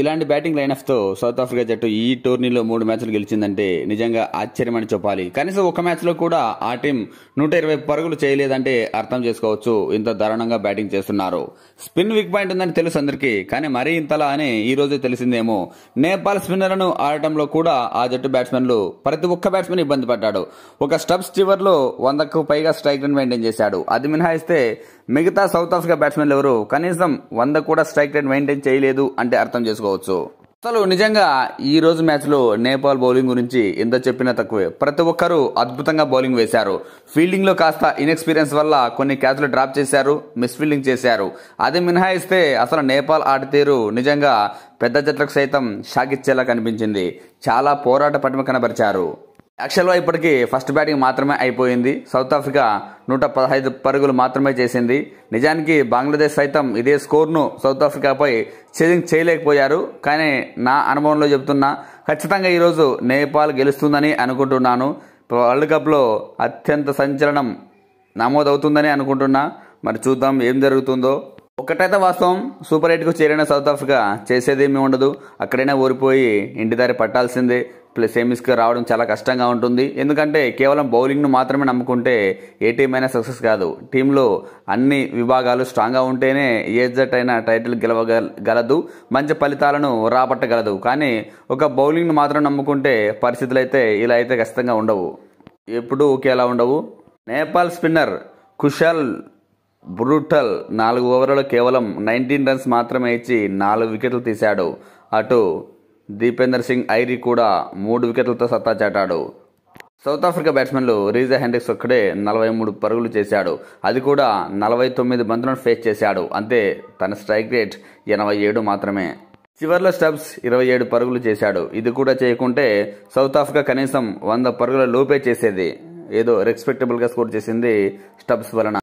ఇలాంటి batting లైనఫ్తో south Africa జట్టు ఈ టోర్నీలో మూడు మ్యాచ్లు గెలిచిందంటే నిజంగా ఆశ్చర్యమని చెప్పాలి కనీసం ఒక మ్యాచ్లో కూడా ఆ టీం నూట ఇరవై పరుగులు చేయలేదంటే అర్థం చేసుకోవచ్చు ఇంత దారుణంగా బ్యాటింగ్ చేస్తున్నారు స్పిన్ వీక్ పాయింట్ ఉందని తెలుసు అందరికీ కానీ మరీ ఇంతలా అని ఈ రోజే తెలిసిందేమో నేపాల్ స్పిన్నర్లను ఆడటంలో కూడా ఆ జట్టు బ్యాట్స్మెన్లు ప్రతి ఒక్క బ్యాట్స్మెన్ ఇబ్బంది పడ్డాడు ఒక స్టబ్స్ చివర్లో వందకు పైగా స్ట్రైక్ రేట్ మెయింటైన్ చేశాడు అది మినహాయిస్తే మిగతా సౌత్ ఆఫ్రికా బ్యాట్స్మెన్లు ఎవరు కనీసం వంద కూడా స్ట్రైక్ రేట్ మెయింటైన్ చేయలేదు అంటే అర్థం చేసుకో చెప్పుకోవచ్చు అసలు నిజంగా ఈ రోజు మ్యాచ్లో నేపాల్ బౌలింగ్ గురించి ఎంత చెప్పినా తక్కువే ప్రతి ఒక్కరూ అద్భుతంగా బౌలింగ్ వేశారు ఫీల్డింగ్లో కాస్త ఇన్ఎక్స్పీరియన్స్ వల్ల కొన్ని క్యాచ్లు డ్రాప్ చేశారు మిస్ ఫీల్డింగ్ చేశారు అది మినహాయిస్తే అసలు నేపాల్ ఆడితేరు నిజంగా పెద్ద జట్లకు సైతం షాక్ ఇచ్చేలా కనిపించింది చాలా పోరాట పటిమ కనబరిచారు యాక్చువల్గా ఇప్పటికీ ఫస్ట్ బ్యాటింగ్ మాత్రమే అయిపోయింది సౌత్ ఆఫ్రికా నూట పదహైదు పరుగులు మాత్రమే చేసింది నిజానికి బంగ్లాదేశ్ సైతం ఇదే స్కోర్ను సౌత్ ఆఫ్రికాపై ఛేజింగ్ చేయలేకపోయారు కానీ నా అనుభవంలో చెప్తున్నా ఖచ్చితంగా ఈరోజు నేపాల్ గెలుస్తుందని అనుకుంటున్నాను వరల్డ్ కప్లో అత్యంత సంచలనం నమోదవుతుందని అనుకుంటున్నా మరి చూద్దాం ఏం జరుగుతుందో ఒకటైతే వాస్తవం సూపర్ ఎయిట్కు చేరిన సౌత్ ఆఫ్రికా చేసేదేమీ ఉండదు అక్కడైనా ఓడిపోయి ఇంటిదారి పట్టాల్సిందే సెమీస్కి రావడం చాలా కష్టంగా ఉంటుంది ఎందుకంటే కేవలం బౌలింగ్ను మాత్రమే నమ్ముకుంటే ఏ టీం అయినా సక్సెస్ కాదు టీంలో అన్ని విభాగాలు స్ట్రాంగ్గా ఉంటేనే ఏ జట్ అయినా టైటిల్ గెలవగలదు మంచి ఫలితాలను రాబట్టగలదు కానీ ఒక బౌలింగ్ను మాత్రం నమ్ముకుంటే పరిస్థితులు అయితే ఇలా అయితే ఖచ్చితంగా ఉండవు ఎప్పుడూ ఒకేలా ఉండవు నేపాల్ స్పిన్నర్ కుషాల్ బ్రూటల్ నాలుగు ఓవర్లలో కేవలం నైన్టీన్ రన్స్ మాత్రమే ఇచ్చి నాలుగు వికెట్లు తీశాడు అటు దీపేందర్ సింగ్ ఐరీ కూడా మూడు వికెట్లతో సత్తా చాటాడు సౌత్ ఆఫ్రికా బ్యాట్స్మెన్లు రీజా హెండ్రిక్స్ ఒక్కడే నలభై మూడు పరుగులు చేశాడు అది కూడా నలభై తొమ్మిది బంతులను ఫేస్ చేశాడు అంతే తన స్ట్రైక్ రేట్ ఎనభై ఏడు మాత్రమే చివర్లో స్టబ్స్ ఇరవై ఏడు పరుగులు చేశాడు ఇది కూడా చేయకుంటే సౌత్ ఆఫ్రికా కనీసం వంద పరుగుల లోపే చేసేది ఏదో రెస్పెక్టబుల్గా స్కోర్ చేసింది స్టబ్స్ వలన